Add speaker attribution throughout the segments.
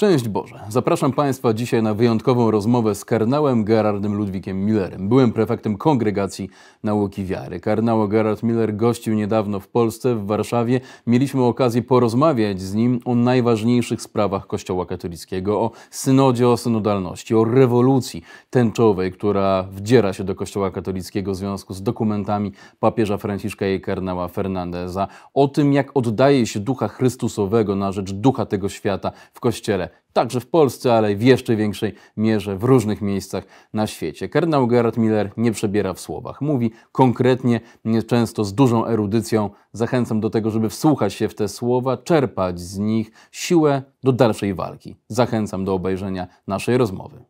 Speaker 1: Szczęść Boże. Zapraszam Państwa dzisiaj na wyjątkową rozmowę z kardynałem Gerardem Ludwikiem Millerem. Byłem prefektem kongregacji nauki wiary. Kardynał Gerard Miller gościł niedawno w Polsce, w Warszawie. Mieliśmy okazję porozmawiać z nim o najważniejszych sprawach Kościoła katolickiego, o synodzie, o synodalności, o rewolucji tęczowej, która wdziera się do Kościoła katolickiego w związku z dokumentami papieża Franciszka i kardynała Fernandeza, o tym, jak oddaje się ducha Chrystusowego na rzecz ducha tego świata w Kościele także w Polsce, ale w jeszcze większej mierze w różnych miejscach na świecie. Kardynał Gerard Miller nie przebiera w słowach. Mówi konkretnie, często z dużą erudycją. Zachęcam do tego, żeby wsłuchać się w te słowa, czerpać z nich siłę do dalszej walki. Zachęcam do obejrzenia naszej rozmowy.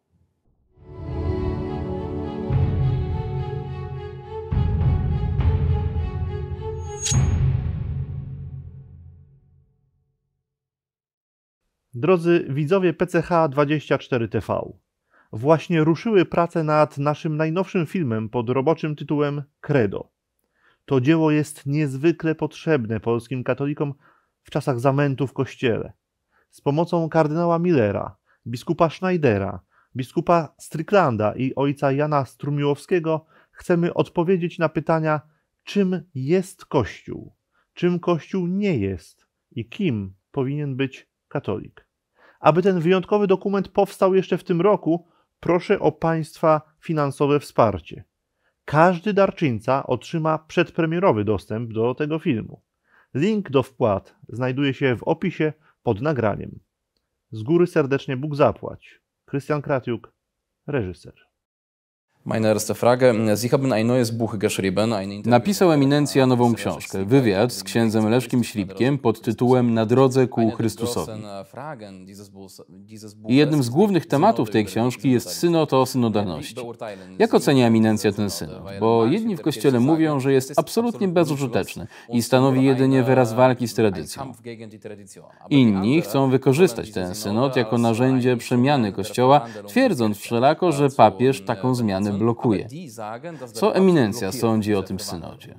Speaker 1: Drodzy widzowie PCH24TV, właśnie ruszyły prace nad naszym najnowszym filmem pod roboczym tytułem Credo. To dzieło jest niezwykle potrzebne polskim katolikom w czasach zamętu w kościele. Z pomocą kardynała Millera, biskupa Schneidera, biskupa Stryklanda i ojca Jana Strumiłowskiego chcemy odpowiedzieć na pytania, czym jest Kościół, czym Kościół nie jest i kim powinien być katolik. Aby ten wyjątkowy dokument powstał jeszcze w tym roku, proszę o Państwa finansowe wsparcie. Każdy darczyńca otrzyma przedpremierowy dostęp do tego filmu. Link do wpłat znajduje się w opisie pod nagraniem. Z góry serdecznie Bóg zapłać. Krystian Kratiuk, reżyser. Napisał eminencja nową książkę, wywiad z księdzem Leszkiem Ślipkiem pod tytułem Na drodze ku Chrystusowi. I jednym z głównych tematów tej książki jest synod o synodalności. Jak ocenia eminencja ten synod? Bo jedni w Kościele mówią, że jest absolutnie bezużyteczny i stanowi jedynie wyraz walki z tradycją. Inni chcą wykorzystać ten synod jako narzędzie przemiany Kościoła, twierdząc wszelako, że papież taką
Speaker 2: zmianę blokuje. Znaczy Co eminencja sądzi o tym synodzie?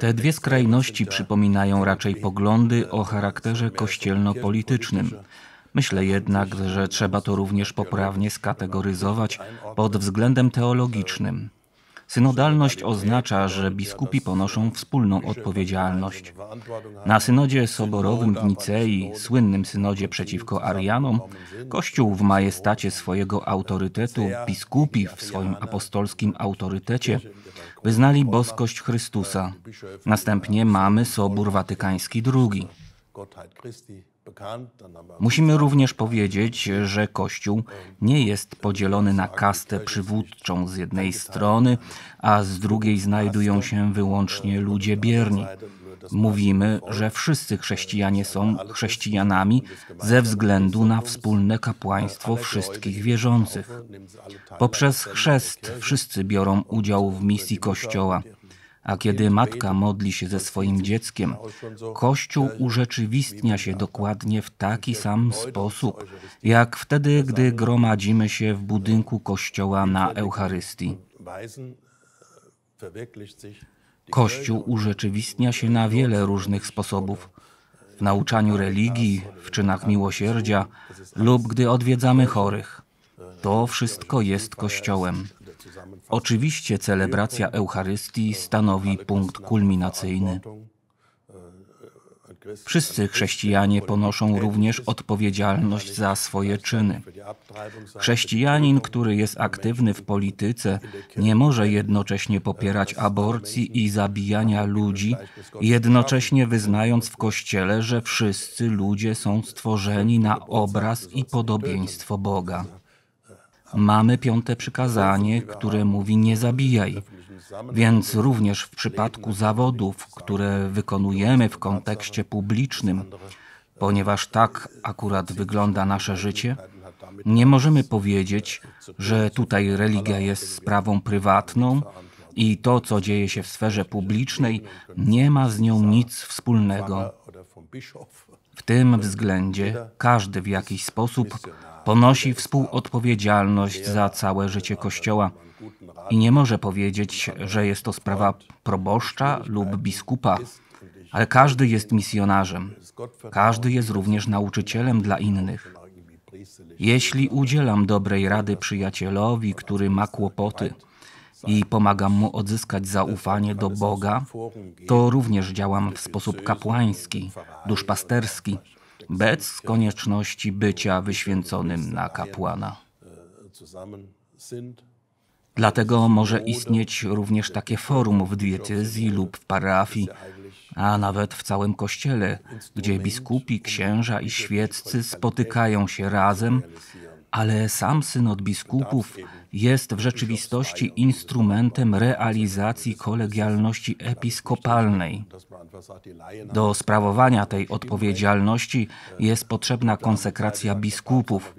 Speaker 2: Te dwie skrajności przypominają raczej poglądy o charakterze kościelno-politycznym. Myślę jednak, że trzeba to również poprawnie skategoryzować pod względem teologicznym. Synodalność oznacza, że biskupi ponoszą wspólną odpowiedzialność. Na synodzie soborowym w Nicei, słynnym synodzie przeciwko Arianom, Kościół w majestacie swojego autorytetu, biskupi w swoim apostolskim autorytecie, wyznali boskość Chrystusa. Następnie mamy Sobór Watykański II. Musimy również powiedzieć, że Kościół ähm, nie jest podzielony na kastę przywódczą z jednej strony, a z drugiej znajdują äh, się wyłącznie ludzie bierni. Mówimy, że wszyscy chrześcijanie są chrześcijanami ze względu na wspólne äh, kapłaństwo wszystkich wierzących. Poprzez chrzest wszyscy biorą udział w misji Kościoła. A kiedy matka modli się ze swoim dzieckiem, Kościół urzeczywistnia się dokładnie w taki sam sposób, jak wtedy, gdy gromadzimy się w budynku Kościoła na Eucharystii. Kościół urzeczywistnia się na wiele różnych sposobów. W nauczaniu religii, w czynach miłosierdzia lub gdy odwiedzamy chorych. To wszystko jest Kościołem. Oczywiście celebracja Eucharystii stanowi punkt kulminacyjny. Wszyscy chrześcijanie ponoszą również odpowiedzialność za swoje czyny. Chrześcijanin, który jest aktywny w polityce, nie może jednocześnie popierać aborcji i zabijania ludzi, jednocześnie wyznając w kościele, że wszyscy ludzie są stworzeni na obraz i podobieństwo Boga. Mamy piąte przykazanie, które mówi nie zabijaj. Więc również w przypadku zawodów, które wykonujemy w kontekście publicznym, ponieważ tak akurat wygląda nasze życie, nie możemy powiedzieć, że tutaj religia jest sprawą prywatną i to, co dzieje się w sferze publicznej, nie ma z nią nic wspólnego.
Speaker 3: W tym względzie
Speaker 2: każdy w jakiś sposób ponosi współodpowiedzialność za całe życie Kościoła i nie może powiedzieć, że jest to sprawa proboszcza lub biskupa, ale każdy jest misjonarzem, każdy jest również nauczycielem dla innych. Jeśli udzielam dobrej rady przyjacielowi, który ma kłopoty, i pomagam mu odzyskać zaufanie do Boga, to również działam w sposób kapłański, duszpasterski, bez konieczności bycia wyświęconym na kapłana. Dlatego może istnieć również takie forum w dietyzji lub w parafii, a nawet w całym kościele, gdzie biskupi, księża i świeccy spotykają się razem, ale sam synod biskupów jest w rzeczywistości instrumentem realizacji kolegialności episkopalnej. Do sprawowania tej odpowiedzialności jest potrzebna konsekracja biskupów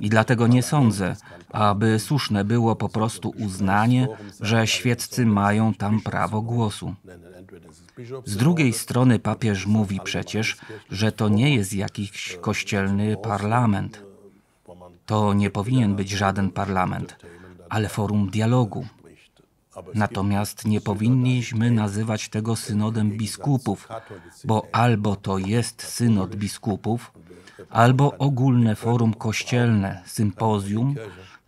Speaker 2: i dlatego nie sądzę, aby słuszne było po prostu uznanie, że świeccy mają tam prawo głosu. Z drugiej strony papież mówi przecież, że to nie jest jakiś kościelny parlament. To nie powinien być żaden parlament, ale forum dialogu. Natomiast nie powinniśmy nazywać tego synodem biskupów, bo albo to jest synod biskupów, albo ogólne forum kościelne, sympozjum,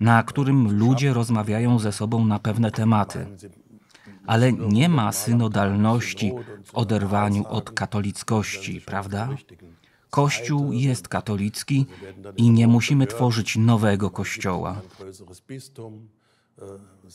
Speaker 2: na którym ludzie rozmawiają ze sobą na pewne tematy. Ale nie ma synodalności w oderwaniu od katolickości, prawda? Kościół jest katolicki i nie musimy tworzyć nowego kościoła.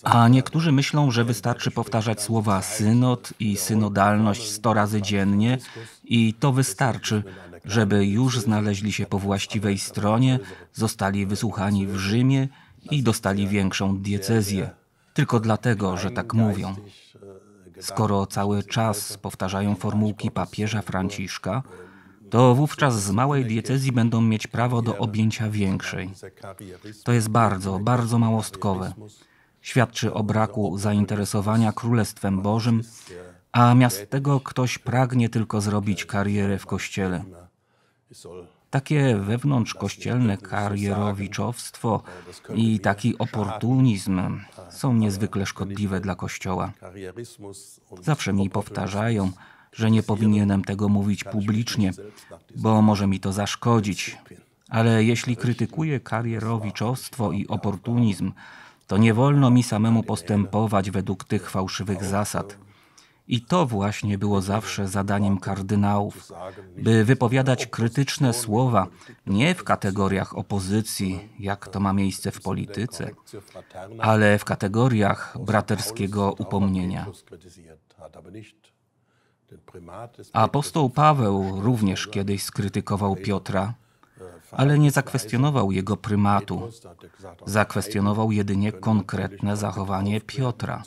Speaker 2: A niektórzy myślą, że wystarczy powtarzać słowa synod i synodalność sto razy dziennie i to wystarczy, żeby już znaleźli się po właściwej stronie, zostali wysłuchani w Rzymie i dostali większą diecezję. Tylko dlatego, że tak mówią. Skoro cały czas powtarzają formułki papieża Franciszka, to wówczas z małej diecezji będą mieć prawo do objęcia większej. To jest bardzo, bardzo małostkowe. Świadczy o braku zainteresowania Królestwem Bożym, a miast tego ktoś pragnie tylko zrobić karierę w kościele. Takie wewnątrzkościelne karierowiczowstwo i taki oportunizm są niezwykle szkodliwe dla Kościoła. Zawsze mi powtarzają, że nie powinienem tego mówić publicznie, bo może mi to zaszkodzić. Ale jeśli krytykuję karierowiczostwo i oportunizm, to nie wolno mi samemu postępować według tych fałszywych zasad. I to właśnie było zawsze zadaniem kardynałów, by wypowiadać krytyczne słowa nie w kategoriach opozycji, jak to ma miejsce w polityce, ale w kategoriach braterskiego upomnienia. Apostoł Paweł również kiedyś skrytykował Piotra, ale nie zakwestionował jego prymatu. Zakwestionował jedynie konkretne zachowanie Piotra.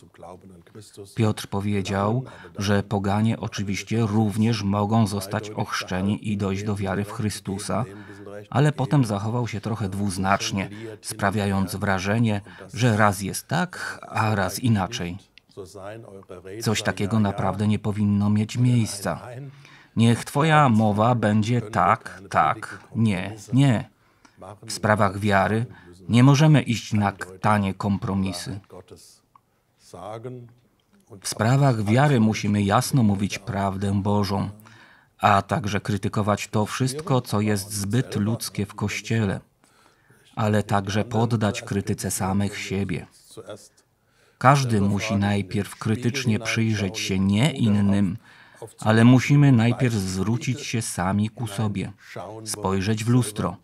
Speaker 2: Piotr powiedział, że poganie oczywiście również mogą zostać ochrzczeni i dojść do wiary w Chrystusa, ale potem zachował się trochę dwuznacznie, sprawiając wrażenie, że raz jest tak, a raz inaczej.
Speaker 3: Coś takiego naprawdę nie
Speaker 2: powinno mieć miejsca. Niech Twoja mowa będzie tak, tak, nie, nie. W sprawach wiary nie możemy iść na tanie kompromisy. W sprawach wiary musimy jasno mówić prawdę Bożą, a także krytykować to wszystko, co jest zbyt ludzkie w Kościele, ale także poddać krytyce samych siebie. Każdy musi najpierw krytycznie przyjrzeć się nie innym, ale musimy najpierw zwrócić się sami ku sobie, spojrzeć w lustro.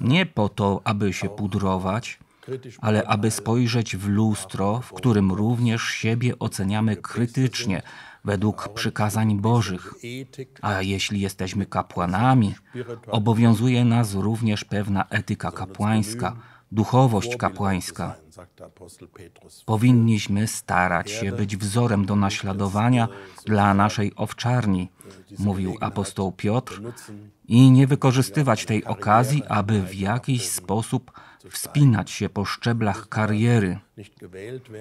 Speaker 2: Nie po to, aby się pudrować, ale aby spojrzeć w lustro, w którym również siebie oceniamy krytycznie, według przykazań Bożych. A jeśli jesteśmy kapłanami, obowiązuje nas również pewna etyka kapłańska duchowość kapłańska. Powinniśmy starać się być wzorem do naśladowania dla er naszej owczarni, mówił apostoł Piotr, i nie wykorzystywać tej okazji, aby w jakiś sposób wspinać się po szczeblach kariery.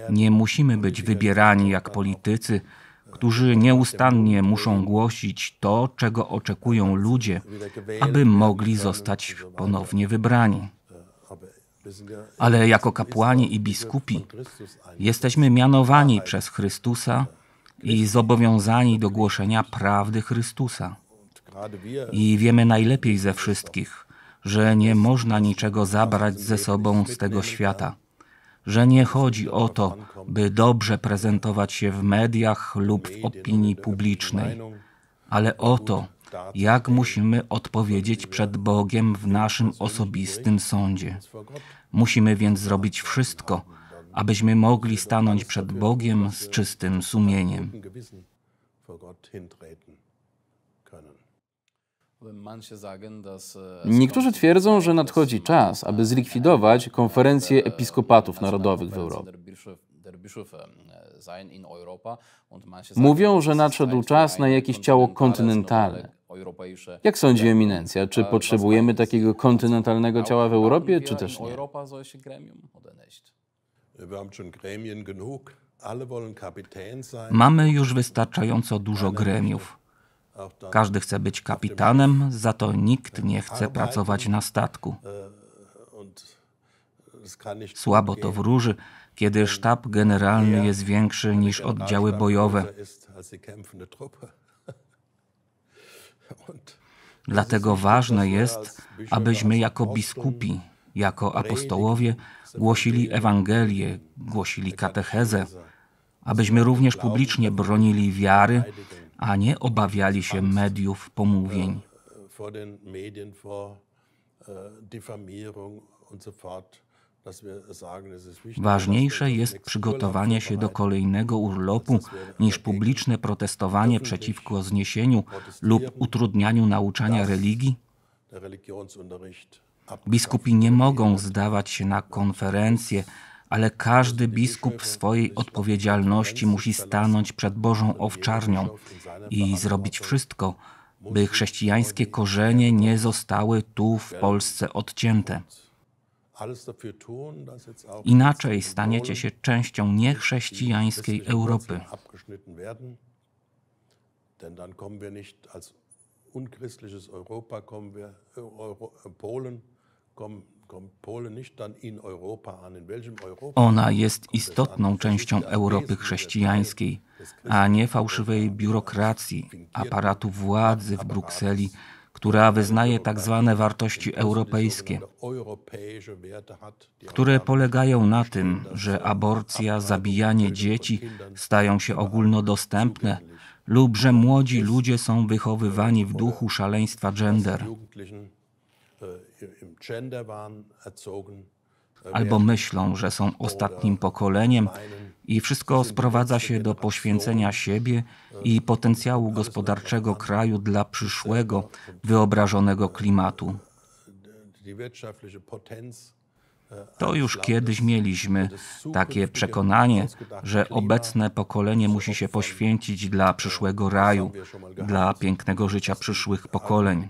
Speaker 2: Nie musimy być wybierani jak politycy, którzy nieustannie muszą głosić to, czego oczekują ludzie, aby mogli zostać ponownie wybrani
Speaker 3: ale jako kapłani i biskupi
Speaker 2: jesteśmy mianowani przez Chrystusa i zobowiązani do głoszenia prawdy Chrystusa. I wiemy najlepiej ze wszystkich, że nie można niczego zabrać ze sobą z tego świata, że nie chodzi o to, by dobrze prezentować się w mediach lub w opinii publicznej, ale o to, jak musimy odpowiedzieć przed Bogiem w naszym osobistym sądzie. Musimy więc zrobić wszystko, abyśmy mogli stanąć przed Bogiem z czystym sumieniem.
Speaker 1: Niektórzy twierdzą, że nadchodzi czas, aby zlikwidować konferencję episkopatów narodowych w Europie. Mówią, że nadszedł czas na jakieś ciało kontynentalne. Jak sądzi eminencja, czy tak, potrzebujemy tak, tak. takiego kontynentalnego ciała w Europie, czy też nie?
Speaker 3: Mamy już wystarczająco dużo gremiów. Każdy
Speaker 2: chce być kapitanem, za to nikt nie chce pracować na statku.
Speaker 3: Äh, Słabo to
Speaker 2: wróży, kiedy sztab generalny jest większy niż oddziały bojowe.
Speaker 3: Dlatego ważne jest, abyśmy jako biskupi, jako apostołowie
Speaker 2: głosili Ewangelię, głosili katechezę, abyśmy również publicznie bronili wiary, a nie obawiali się mediów pomówień.
Speaker 3: Äh, Ważniejsze jest przygotowanie
Speaker 2: się do kolejnego urlopu niż publiczne protestowanie przeciwko zniesieniu lub utrudnianiu nauczania religii? Biskupi nie mogą zdawać się na konferencje, ale każdy biskup w swojej odpowiedzialności musi stanąć przed Bożą owczarnią i zrobić wszystko, by chrześcijańskie korzenie nie zostały tu w Polsce odcięte.
Speaker 3: Inaczej staniecie się
Speaker 2: częścią niechrześcijańskiej Europy. Äh,
Speaker 3: äh,
Speaker 2: Ona jest istotną częścią Europy chrześcijańskiej, a nie fałszywej biurokracji, aparatu władzy w Brukseli która wyznaje tak zwane wartości europejskie, które polegają na tym, że aborcja, zabijanie dzieci stają się ogólnodostępne lub że młodzi ludzie są wychowywani w duchu szaleństwa gender albo myślą, że są ostatnim pokoleniem, i wszystko sprowadza się do poświęcenia siebie i potencjału gospodarczego kraju dla przyszłego, wyobrażonego klimatu. To już kiedyś mieliśmy takie przekonanie, że obecne pokolenie musi się poświęcić dla przyszłego raju, dla pięknego życia przyszłych pokoleń.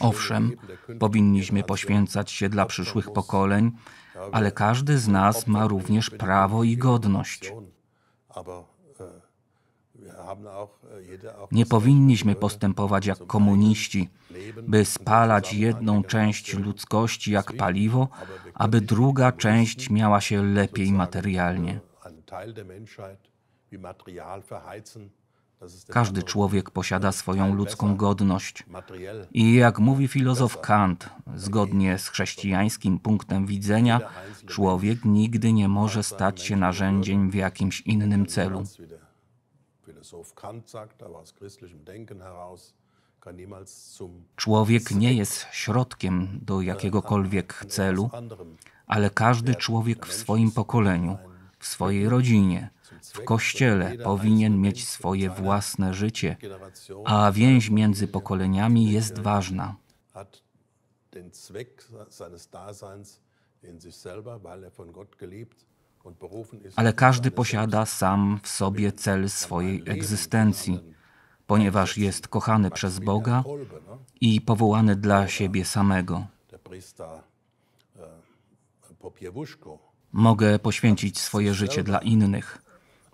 Speaker 2: Owszem, powinniśmy poświęcać się dla przyszłych pokoleń, ale każdy z nas ma również prawo i godność. Nie powinniśmy postępować jak komuniści, by spalać jedną część ludzkości jak paliwo, aby druga część miała się lepiej materialnie.
Speaker 3: Każdy człowiek
Speaker 2: posiada swoją ludzką godność. I jak mówi filozof Kant, zgodnie z chrześcijańskim punktem widzenia, człowiek nigdy nie może stać się narzędziem w jakimś innym celu. Człowiek nie jest środkiem do äh, jakiegokolwiek celu, ale każdy człowiek w swoim pokoleniu, w swojej rodzinie, w kościele powinien mieć swoje własne życie, a więź między pokoleniami jest ważna.
Speaker 3: Er Ale każdy
Speaker 2: posiada sam w sobie cel swojej egzystencji, ponieważ jest kochany przez Boga no? i powołany dla siebie samego.
Speaker 3: Äh,
Speaker 2: Mogę poświęcić swoje życie dla innych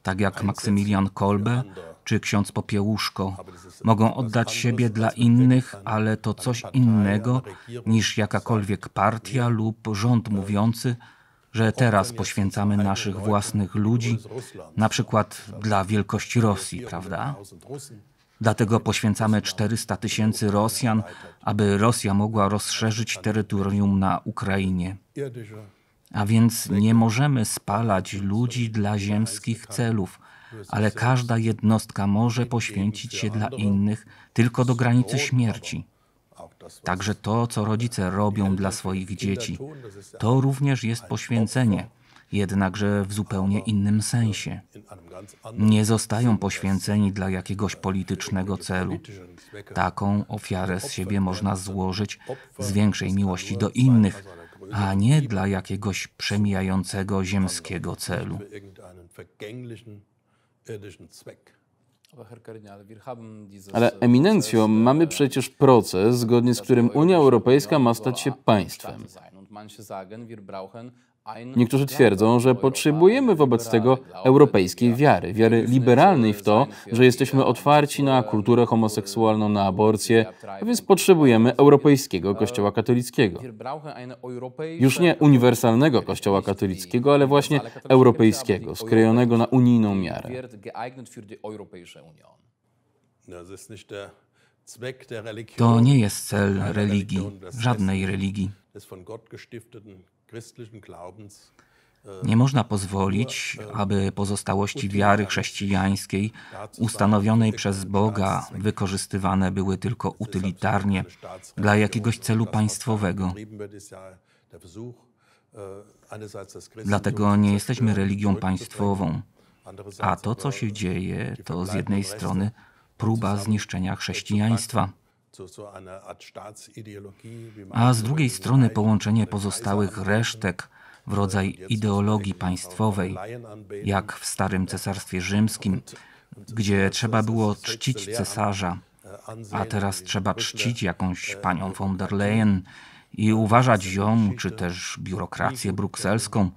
Speaker 2: tak jak Maksymilian Kolbe czy ksiądz Popiełuszko. Mogą oddać siebie dla innych, ale to coś innego niż jakakolwiek partia lub rząd mówiący, że teraz poświęcamy naszych własnych ludzi, na przykład dla wielkości Rosji, prawda? Dlatego poświęcamy 400 tysięcy Rosjan, aby Rosja mogła rozszerzyć terytorium na Ukrainie. A więc nie możemy spalać ludzi dla ziemskich celów, ale każda jednostka może poświęcić się dla innych tylko do granicy śmierci. Także to, co rodzice robią dla swoich dzieci, to również jest poświęcenie, jednakże w zupełnie innym sensie. Nie zostają poświęceni dla jakiegoś politycznego celu. Taką ofiarę z siebie można złożyć z większej miłości do innych, a nie dla jakiegoś przemijającego ziemskiego celu.
Speaker 1: Ale e, eminencjo, e, mamy przecież proces, zgodnie z którym Unia Europejska ma stać się państwem. Niektórzy twierdzą, że potrzebujemy wobec tego europejskiej wiary, wiary liberalnej w to, że jesteśmy otwarci na kulturę homoseksualną, na aborcję, więc potrzebujemy europejskiego Kościoła katolickiego. Już nie uniwersalnego Kościoła katolickiego, ale właśnie europejskiego, skrojonego na unijną miarę.
Speaker 3: To nie jest cel religii, żadnej religii.
Speaker 2: E, nie można pozwolić, e, aby pozostałości wiary chrześcijańskiej ustanowionej przez Boga wykorzystywane były tylko utylitarnie dla jakiegoś celu państwowego.
Speaker 3: E, Dlatego nie jesteśmy religią państwową, a to, co się dzieje, to z jednej strony próba zniszczenia
Speaker 2: chrześcijaństwa. Tak
Speaker 3: a z drugiej
Speaker 2: strony połączenie pozostałych resztek w rodzaj ideologii państwowej, jak w Starym Cesarstwie Rzymskim, gdzie trzeba było czcić cesarza, a teraz trzeba czcić jakąś panią von der Leyen i uważać ją, czy też biurokrację brukselską,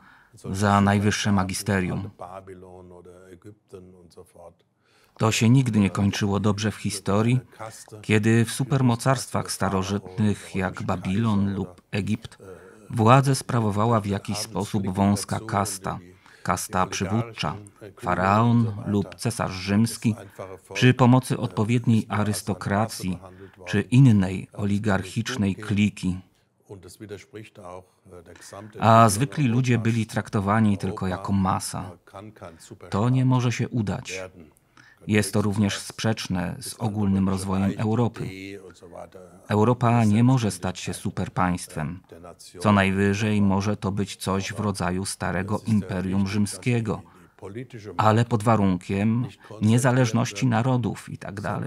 Speaker 2: za najwyższe magisterium. To się nigdy nie kończyło dobrze w historii, kiedy w supermocarstwach starożytnych jak Babilon lub Egipt władzę sprawowała w jakiś sposób wąska kasta, kasta przywódcza, faraon lub cesarz rzymski, przy pomocy odpowiedniej arystokracji czy innej oligarchicznej kliki.
Speaker 3: A zwykli ludzie byli traktowani tylko jako masa. To nie może się udać.
Speaker 2: Jest to również sprzeczne z ogólnym rozwojem Europy. Europa nie może stać się superpaństwem. Co najwyżej może to być coś w rodzaju starego imperium rzymskiego, ale pod warunkiem niezależności narodów itd. Tak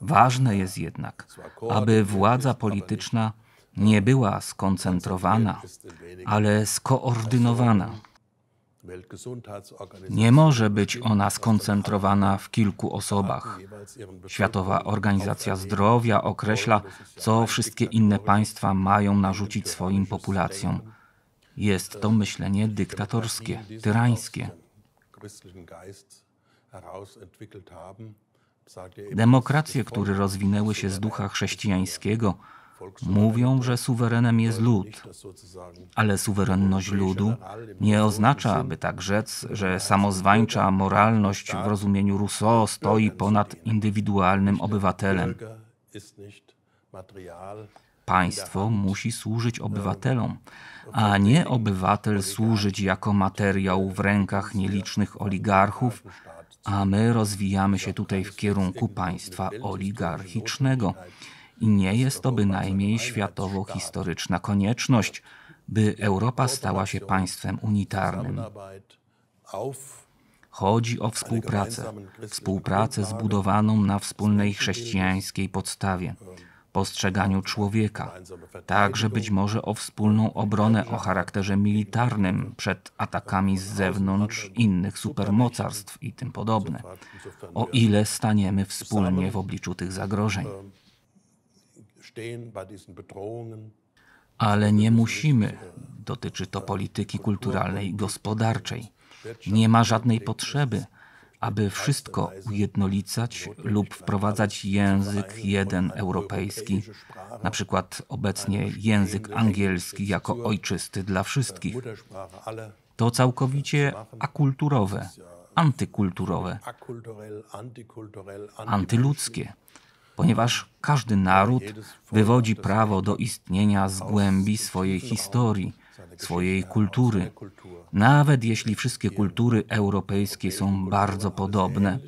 Speaker 2: Ważne jest jednak, aby władza polityczna nie była skoncentrowana, ale skoordynowana. Nie może być ona skoncentrowana w kilku osobach. Światowa Organizacja Zdrowia określa, co wszystkie inne państwa mają narzucić swoim populacjom. Jest to myślenie dyktatorskie, tyrańskie.
Speaker 3: Demokracje, które
Speaker 2: rozwinęły się z ducha chrześcijańskiego, Mówią, że suwerenem jest lud, ale suwerenność ludu nie oznacza, aby tak rzec, że samozwańcza moralność w rozumieniu Rousseau stoi ponad indywidualnym obywatelem.
Speaker 3: Państwo
Speaker 2: musi służyć obywatelom, a nie obywatel służyć jako materiał w rękach nielicznych oligarchów, a my rozwijamy się tutaj w kierunku państwa oligarchicznego i nie jest to bynajmniej światowo-historyczna konieczność, by Europa stała się państwem unitarnym. Chodzi o współpracę, współpracę zbudowaną na wspólnej chrześcijańskiej podstawie, postrzeganiu człowieka, także być może o wspólną obronę o charakterze militarnym przed atakami z zewnątrz innych supermocarstw i tym podobne, o ile staniemy wspólnie w obliczu tych zagrożeń. Ale nie musimy. Dotyczy to polityki kulturalnej i gospodarczej. Nie ma żadnej potrzeby, aby wszystko ujednolicać lub wprowadzać język jeden europejski, na przykład obecnie język angielski jako ojczysty dla wszystkich. To całkowicie akulturowe, antykulturowe, antyludzkie ponieważ każdy naród wywodzi prawo do istnienia z głębi swojej historii, swojej kultury. Nawet jeśli wszystkie kultury europejskie są bardzo podobne,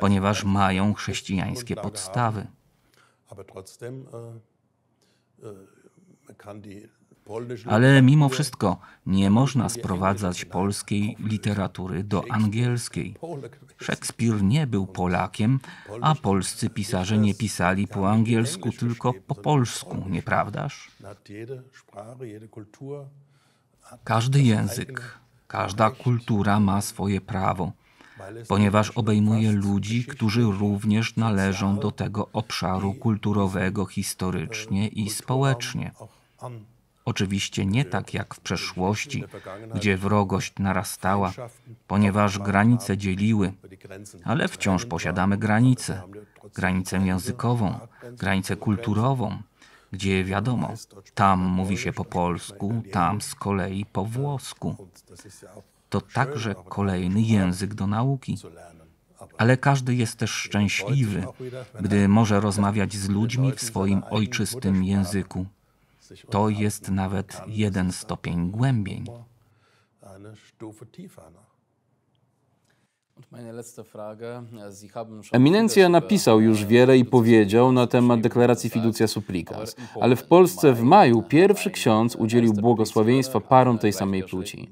Speaker 2: ponieważ mają chrześcijańskie podstawy.
Speaker 3: Äh, äh, ale
Speaker 2: mimo wszystko nie można sprowadzać polskiej literatury do angielskiej. Szekspir nie był Polakiem, a polscy pisarze nie pisali po angielsku, tylko po polsku, nieprawdaż? Każdy język, każda kultura ma swoje prawo, ponieważ obejmuje ludzi, którzy również należą do tego obszaru kulturowego historycznie i społecznie. Oczywiście nie tak jak w przeszłości, gdzie wrogość narastała, ponieważ granice dzieliły, ale wciąż posiadamy granice. Granicę językową, granicę kulturową, gdzie wiadomo, tam mówi się po polsku, tam z kolei po włosku. To także kolejny język do nauki. Ale każdy jest też szczęśliwy, gdy może rozmawiać z ludźmi w swoim ojczystym języku. To jest nawet jeden stopień głębiej.
Speaker 1: Eminencja napisał już äh, wiele i powiedział na temat deklaracji Fiducia supplicans, ale w Polsce w maju pierwszy ksiądz udzielił błogosławieństwa parom tej samej płci.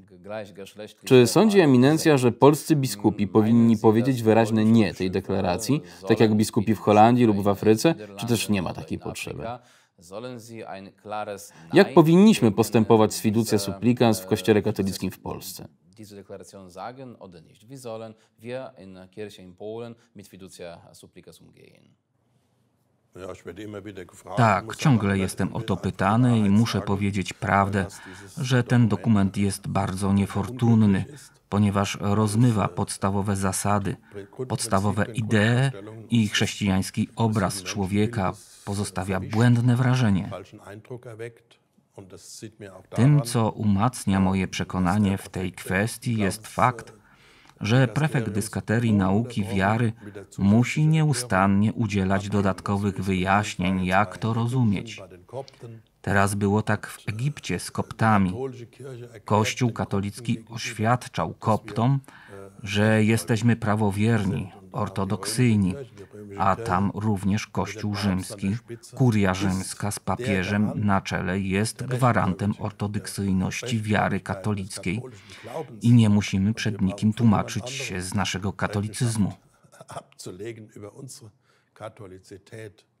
Speaker 1: Czy sądzi eminencja, że polscy biskupi mm, powinni powiedzieć wyraźne nie tej deklaracji, tak jak biskupi w Holandii lub w Afryce, czy też nie ma takiej potrzeby? Jak powinniśmy postępować z fiducia e, supplicans w e, Kościele katolickim w Polsce? No tak,
Speaker 2: ciągle jestem o to pytany i muszę powiedzieć prawdę, że ten dokument jest bardzo niefortunny, ponieważ rozmywa podstawowe zasady, podstawowe idee i chrześcijański obraz człowieka, pozostawia błędne wrażenie. Tym, co umacnia moje przekonanie w tej kwestii, jest fakt, że prefekt dyskaterii nauki wiary musi nieustannie udzielać dodatkowych wyjaśnień, jak to rozumieć. Teraz było tak w Egipcie z koptami. Kościół katolicki oświadczał koptom, że jesteśmy prawowierni, ortodoksyjni, a tam również Kościół rzymski, kuria rzymska z papieżem na czele jest gwarantem ortodoksyjności wiary katolickiej i nie musimy przed nikim tłumaczyć się z naszego katolicyzmu.
Speaker 3: Abzulegen über unsere Katholizität.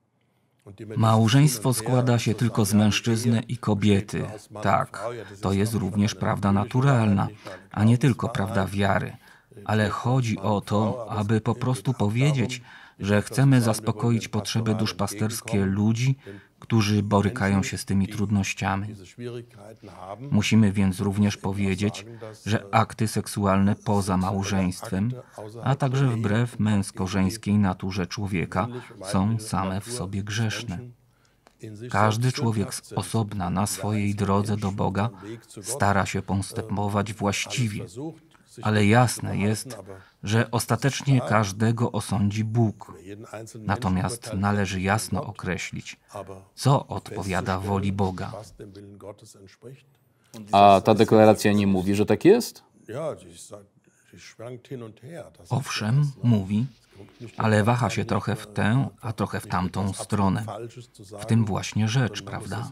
Speaker 3: Małżeństwo składa się tylko z mężczyzny i kobiety. Tak, to jest
Speaker 2: również prawda naturalna, a nie tylko prawda wiary. Ale chodzi o to, aby po prostu powiedzieć, że chcemy zaspokoić potrzeby duszpasterskie ludzi, którzy borykają się z tymi trudnościami.
Speaker 3: Musimy więc
Speaker 2: również powiedzieć, że akty seksualne poza małżeństwem, a także wbrew męsko-żeńskiej naturze człowieka, są same w sobie grzeszne. Każdy człowiek z osobna na swojej drodze do Boga stara się postępować właściwie, ale jasne jest, no że ostatecznie tak. każdego osądzi Bóg. Natomiast należy jasno określić, co odpowiada woli Boga.
Speaker 1: A ta deklaracja
Speaker 2: nie mówi, że tak jest? Owszem, mówi, ale waha się trochę w äh, tę, a trochę w tamtą stronę. W tym właśnie rzecz, prawda?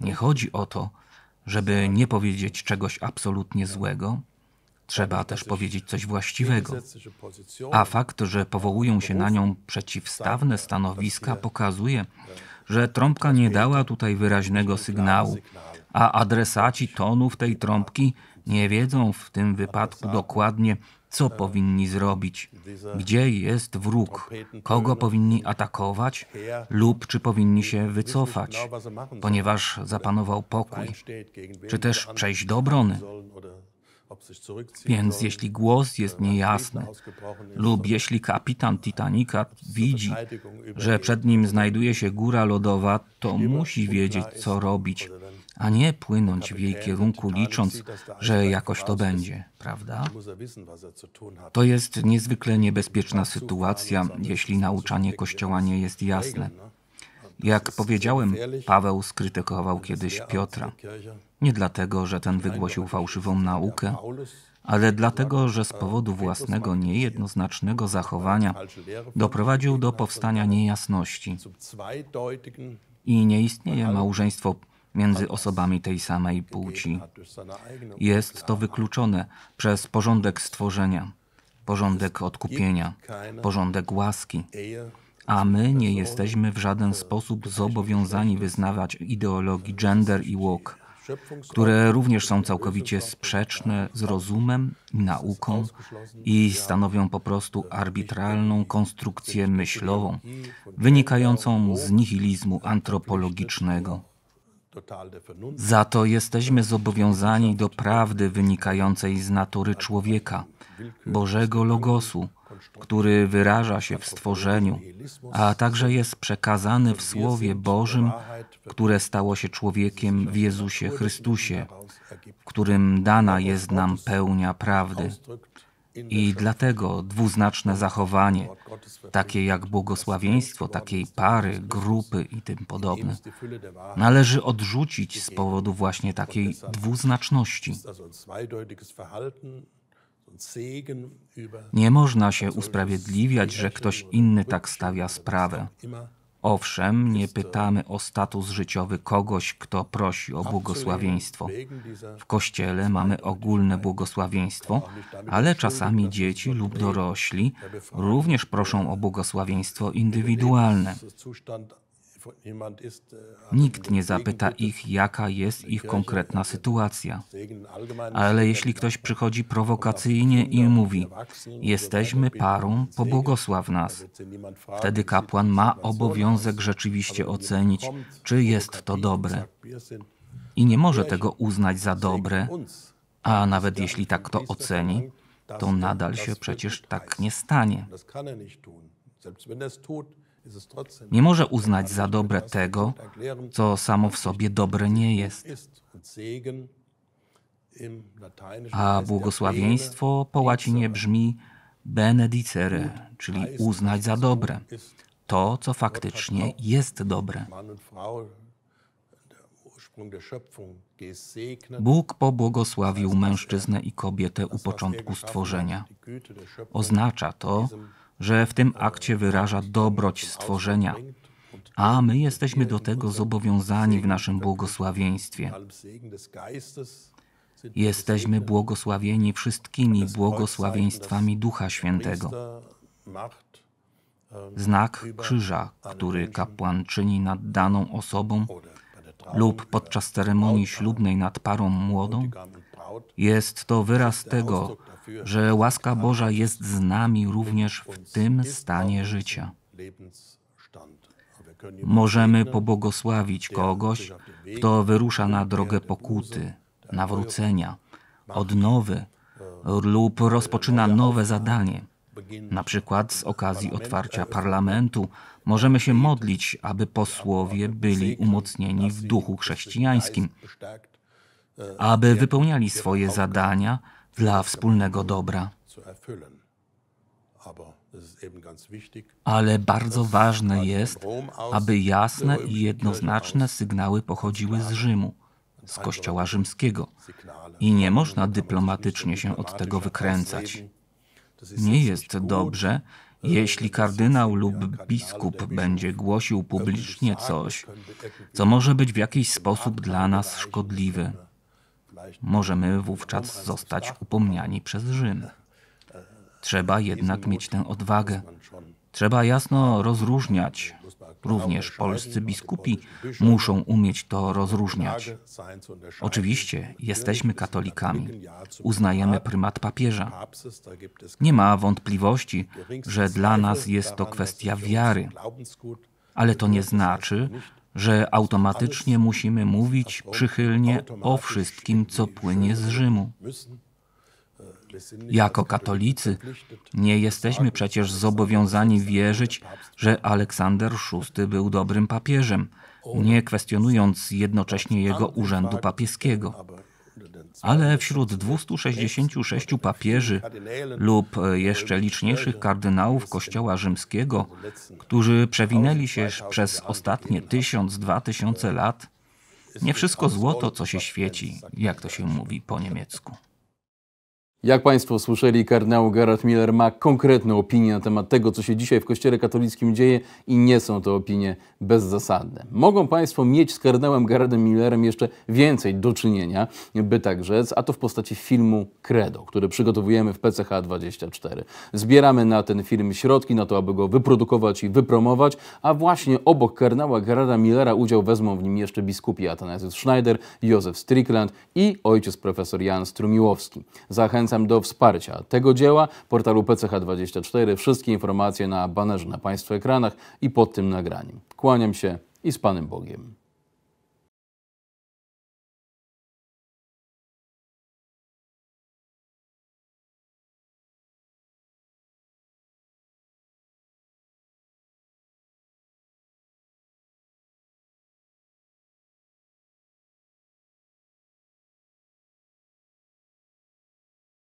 Speaker 2: Nie chodzi o to, żeby nie powiedzieć czegoś absolutnie złego, Trzeba też powiedzieć coś właściwego. A fakt, że powołują się na nią przeciwstawne stanowiska, pokazuje, że trąbka nie dała tutaj wyraźnego sygnału, a adresaci tonów tej trąbki nie wiedzą w tym wypadku dokładnie, co powinni zrobić, gdzie jest wróg, kogo powinni atakować lub czy powinni się wycofać, ponieważ zapanował pokój, czy też przejść do obrony.
Speaker 3: Więc jeśli głos jest e, niejasny lub
Speaker 2: jeśli kapitan Titanica widzi, że przed nim znajduje się góra lodowa, to musi wiedzieć, co robić, a nie płynąć w jej kierunku, licząc, że jakoś to będzie, prawda?
Speaker 3: Er er to jest niezwykle
Speaker 2: niebezpieczna sytuacja, jeśli nauczanie Kościoła nie jest jasne. Jak powiedziałem, Paweł skrytykował kiedyś Piotra. Nie dlatego, że ten wygłosił fałszywą naukę, ale dlatego, że z powodu własnego niejednoznacznego zachowania doprowadził do powstania niejasności i nie istnieje małżeństwo między osobami tej samej płci. Jest to wykluczone przez porządek stworzenia, porządek odkupienia, porządek łaski. A my nie jesteśmy w żaden sposób zobowiązani wyznawać ideologii gender i walk które również są całkowicie sprzeczne z rozumem i nauką i stanowią po prostu arbitralną konstrukcję myślową, wynikającą z nihilizmu antropologicznego. Za to jesteśmy zobowiązani do prawdy wynikającej z natury człowieka, Bożego Logosu, który wyraża się w stworzeniu, a także jest przekazany w Słowie Bożym, które stało się człowiekiem w Jezusie Chrystusie, w którym dana jest nam pełnia prawdy. I dlatego dwuznaczne zachowanie, takie jak błogosławieństwo takiej pary, grupy i tym podobne, należy odrzucić z powodu właśnie takiej dwuznaczności.
Speaker 3: Nie można się
Speaker 2: usprawiedliwiać, że ktoś inny tak stawia sprawę. Owszem, nie pytamy o status życiowy kogoś, kto prosi o błogosławieństwo. W kościele mamy ogólne błogosławieństwo, ale czasami dzieci lub dorośli również proszą o błogosławieństwo indywidualne. Äh, Nikt nie zapyta ich, jaka jest ich konkretna sytuacja. Ale jeśli ktoś przychodzi prowokacyjnie i mówi: Jesteśmy parą, pobłogosław nas, wtedy kapłan ma obowiązek rzeczywiście ocenić, czy jest to dobre. I nie może tego uznać za dobre, a nawet jeśli tak to oceni, to nadal się przecież tak nie stanie.
Speaker 3: Er Selbst wenn er es tut, nie może uznać za dobre tego, co
Speaker 2: samo w sobie dobre nie jest.
Speaker 3: A błogosławieństwo
Speaker 2: po łacinie brzmi benedicere, czyli uznać za dobre to, co faktycznie jest dobre. Bóg pobłogosławił mężczyznę i kobietę u początku stworzenia. Oznacza to, że w tym akcie wyraża dobroć stworzenia, a my jesteśmy do tego zobowiązani w naszym błogosławieństwie. Jesteśmy błogosławieni wszystkimi błogosławieństwami Ducha Świętego.
Speaker 3: Znak krzyża,
Speaker 2: który kapłan czyni nad daną osobą lub podczas ceremonii ślubnej nad parą młodą, jest to wyraz tego, że łaska Boża jest z nami również w tym stanie życia.
Speaker 3: Możemy
Speaker 2: pobłogosławić kogoś, kto wyrusza na drogę pokuty, tak nawrócenia, odnowy e, lub e, rozpoczyna nowe zadanie. Na przykład z okazji otwarcia parlamentu możemy się modlić, aby posłowie byli umocnieni w duchu chrześcijańskim, e, aby wypełniali swoje zadania dla wspólnego dobra. Ale bardzo ważne jest, aby jasne i jednoznaczne sygnały pochodziły z Rzymu, z Kościoła Rzymskiego. I nie można dyplomatycznie się od tego wykręcać. Nie jest dobrze, jeśli kardynał lub biskup będzie głosił publicznie coś, co może być w jakiś sposób dla nas szkodliwe. Możemy wówczas zostać upomniani przez Rzym. Trzeba jednak mieć tę odwagę. Trzeba jasno rozróżniać. Również polscy biskupi muszą umieć to rozróżniać. Oczywiście jesteśmy katolikami, uznajemy prymat papieża. Nie ma wątpliwości, że dla nas jest to kwestia wiary, ale to nie znaczy, że automatycznie musimy mówić przychylnie o wszystkim, co płynie z Rzymu.
Speaker 3: Jako katolicy nie jesteśmy przecież
Speaker 2: zobowiązani wierzyć, że Aleksander VI był dobrym papieżem, nie kwestionując jednocześnie jego urzędu papieskiego ale wśród 266 papieży lub e, jeszcze liczniejszych kardynałów Kościoła Rzymskiego, którzy przewinęli się przez ostatnie tysiąc, dwa tysiące lat, nie wszystko złoto, co się świeci, jak to się mówi po niemiecku.
Speaker 1: Jak Państwo słyszeli, kardynał Gerard Miller ma konkretne opinie na temat tego, co się dzisiaj w Kościele katolickim dzieje i nie są to opinie bezzasadne. Mogą Państwo mieć z kardynałem Gerardem Millerem jeszcze więcej do czynienia, by tak rzec, a to w postaci filmu Credo, który przygotowujemy w PCH24. Zbieramy na ten film środki, na to, aby go wyprodukować i wypromować, a właśnie obok kardynała Gerarda Millera udział wezmą w nim jeszcze biskupi Atanasius Schneider, Józef Strickland i ojciec profesor Jan Strumiłowski. Zachęcam zachęcam do wsparcia tego dzieła, portalu PCH24, wszystkie informacje na banerze na Państwa ekranach i pod tym nagraniem. Kłaniam się i z Panem Bogiem.